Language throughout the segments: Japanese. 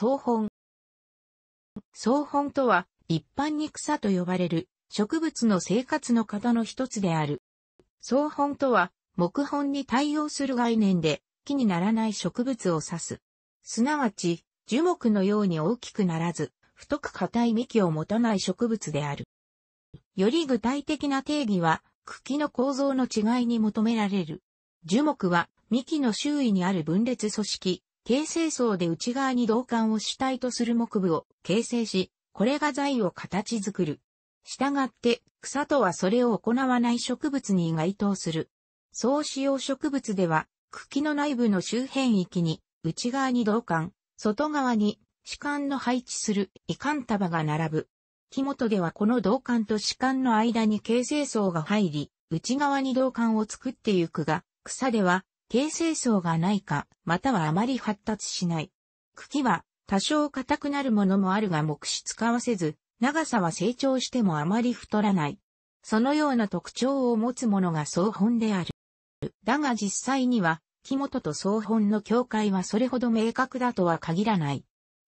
草本。草本とは、一般に草と呼ばれる、植物の生活の型の一つである。草本とは、木本に対応する概念で、木にならない植物を指す。すなわち、樹木のように大きくならず、太く硬い幹を持たない植物である。より具体的な定義は、茎の構造の違いに求められる。樹木は、幹の周囲にある分裂組織、形成層で内側に導管を主体とする木部を形成し、これが材を形作る。したがって、草とはそれを行わない植物に該当する。総使用植物では、茎の内部の周辺域に、内側に導管、外側に、主管の配置する、遺管束が並ぶ。木元ではこの導管と主管の間に形成層が入り、内側に導管を作ってゆくが、草では、形成層がないか、またはあまり発達しない。茎は多少硬くなるものもあるが木質化はせず、長さは成長してもあまり太らない。そのような特徴を持つものが総本である。だが実際には、木元と総本の境界はそれほど明確だとは限らない。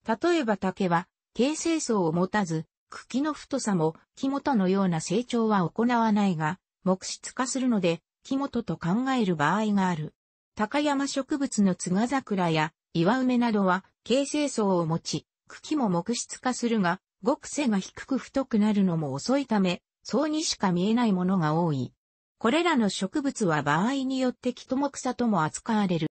例えば竹は、形成層を持たず、茎の太さも木元のような成長は行わないが、木質化するので、木元と考える場合がある。高山植物の津賀桜や岩梅などは形成層を持ち、茎も木質化するが、ごく背が低く太くなるのも遅いため、層にしか見えないものが多い。これらの植物は場合によって木とも草とも扱われる。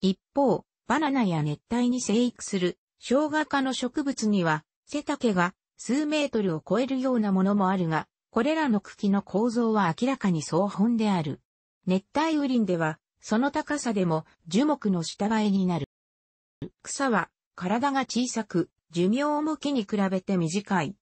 一方、バナナや熱帯に生育する生姜科の植物には背丈が数メートルを超えるようなものもあるが、これらの茎の構造は明らかに総本である。熱帯雨林ではその高さでも樹木の下替えになる。草は体が小さく、寿命向きに比べて短い。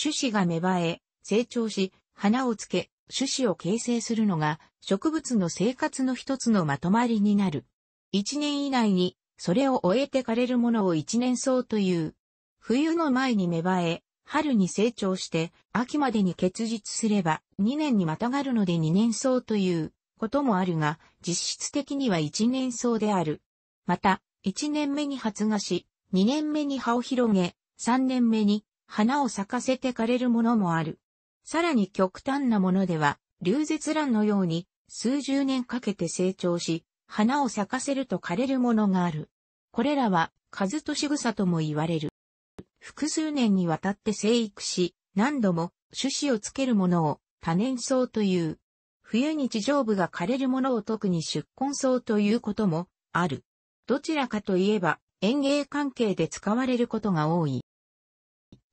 種子が芽生え、成長し、花をつけ、種子を形成するのが植物の生活の一つのまとまりになる。一年以内にそれを終えて枯れるものを一年草という。冬の前に芽生え、春に成長して、秋までに結実すれば、二年にまたがるので二年草という。こともあるが、実質的には一年草である。また、一年目に発芽し、二年目に葉を広げ、三年目に花を咲かせて枯れるものもある。さらに極端なものでは、流絶蘭のように数十年かけて成長し、花を咲かせると枯れるものがある。これらは、数と仕草とも言われる。複数年にわたって生育し、何度も種子をつけるものを多年草という。冬に地上部が枯れるものを特に宿根草ということもある。どちらかといえば園芸関係で使われることが多い。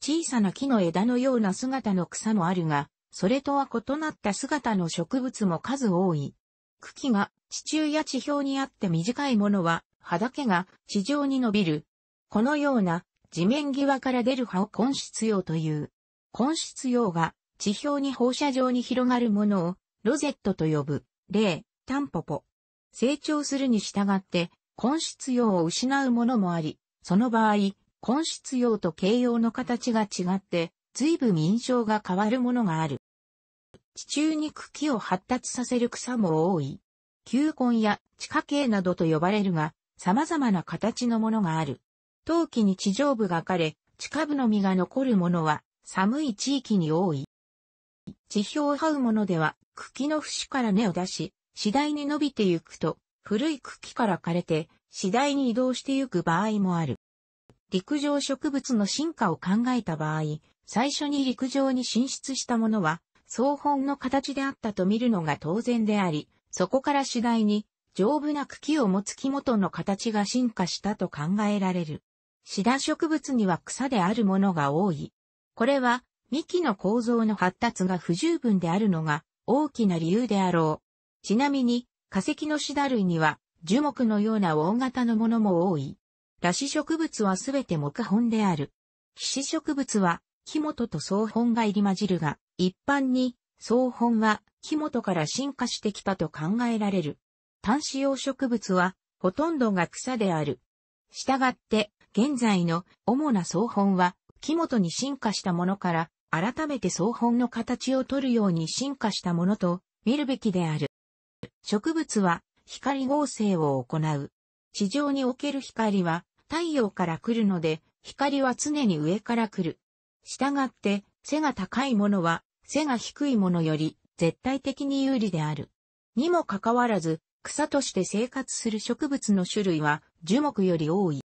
小さな木の枝のような姿の草もあるが、それとは異なった姿の植物も数多い。茎が地中や地表にあって短いものは、葉だけが地上に伸びる。このような地面際から出る葉を根室葉という。根室葉が地表に放射状に広がるものをロゼットと呼ぶ、例、タンポポ。成長するに従って、根質用を失うものもあり、その場合、根質用と形容の形が違って、随分印象が変わるものがある。地中に茎を発達させる草も多い。球根や地下茎などと呼ばれるが、様々な形のものがある。陶器に地上部が枯れ、地下部の実が残るものは寒い地域に多い。地表を這うものでは、茎の節から根を出し、次第に伸びてゆくと、古い茎から枯れて、次第に移動してゆく場合もある。陸上植物の進化を考えた場合、最初に陸上に進出したものは、草本の形であったと見るのが当然であり、そこから次第に、丈夫な茎を持つ木元の形が進化したと考えられる。シダ植物には草であるものが多い。これは幹の構造の発達が不十分であるのが大きな理由であろう。ちなみに、化石のシダ類には樹木のような大型のものも多い。裸子植物はすべて木本である。皮脂植物は木本と草本が入り混じるが、一般に草本は木本から進化してきたと考えられる。単子葉植物はほとんどが草である。したがって、現在の主な草本は木本に進化したものから改めて草本の形を取るように進化したものと見るべきである。植物は光合成を行う。地上における光は太陽から来るので、光は常に上から来る。したがって、背が高いものは、背が低いものより絶対的に有利である。にもかかわらず、草として生活する植物の種類は樹木より多い。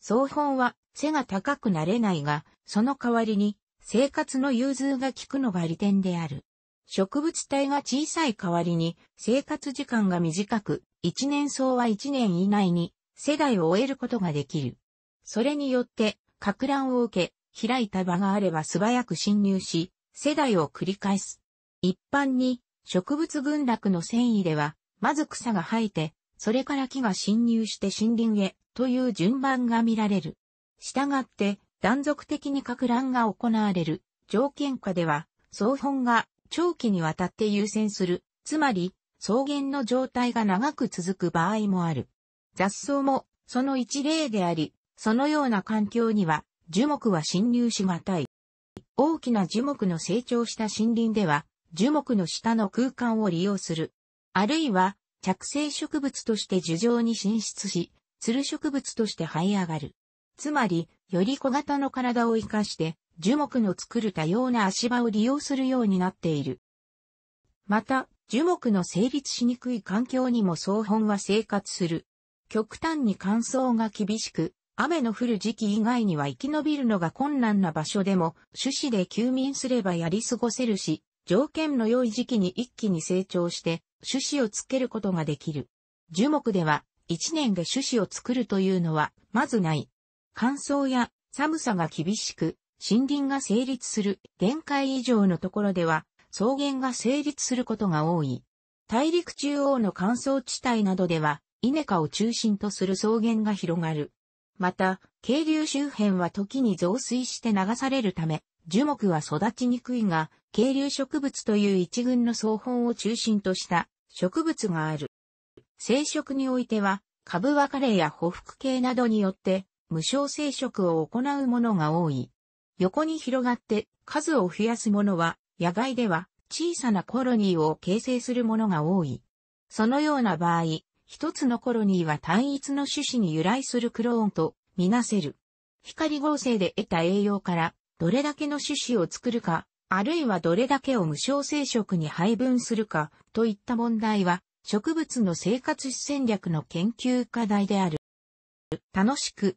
総本は背が高くなれないが、その代わりに生活の融通が効くのが利点である。植物体が小さい代わりに生活時間が短く、一年草は一年以内に世代を終えることができる。それによって、格乱を受け、開いた場があれば素早く侵入し、世代を繰り返す。一般に、植物群落の繊維では、まず草が生えて、それから木が侵入して森林へ、という順番が見られる。したがって、断続的に格乱が行われる条件下では、総本が長期にわたって優先する、つまり草原の状態が長く続く場合もある。雑草もその一例であり、そのような環境には樹木は侵入しがたい。大きな樹木の成長した森林では、樹木の下の空間を利用する。あるいは、着生植物として樹上に進出し、鶴植物として這い上がる。つまり、より小型の体を活かして、樹木の作る多様な足場を利用するようになっている。また、樹木の成立しにくい環境にも草本は生活する。極端に乾燥が厳しく、雨の降る時期以外には生き延びるのが困難な場所でも、種子で休眠すればやり過ごせるし、条件の良い時期に一気に成長して、種子をつけることができる。樹木では、一年で種子を作るというのは、まずない。乾燥や寒さが厳しく、森林が成立する限界以上のところでは、草原が成立することが多い。大陸中央の乾燥地帯などでは、イネカを中心とする草原が広がる。また、渓流周辺は時に増水して流されるため、樹木は育ちにくいが、渓流植物という一群の草本を中心とした植物がある。生殖においては、株分かれや匍匐系などによって無償生殖を行うものが多い。横に広がって数を増やすものは、野外では小さなコロニーを形成するものが多い。そのような場合、一つのコロニーは単一の種子に由来するクローンとみなせる。光合成で得た栄養からどれだけの種子を作るか、あるいはどれだけを無償生殖に配分するかといった問題は植物の生活史戦略の研究課題である。楽しく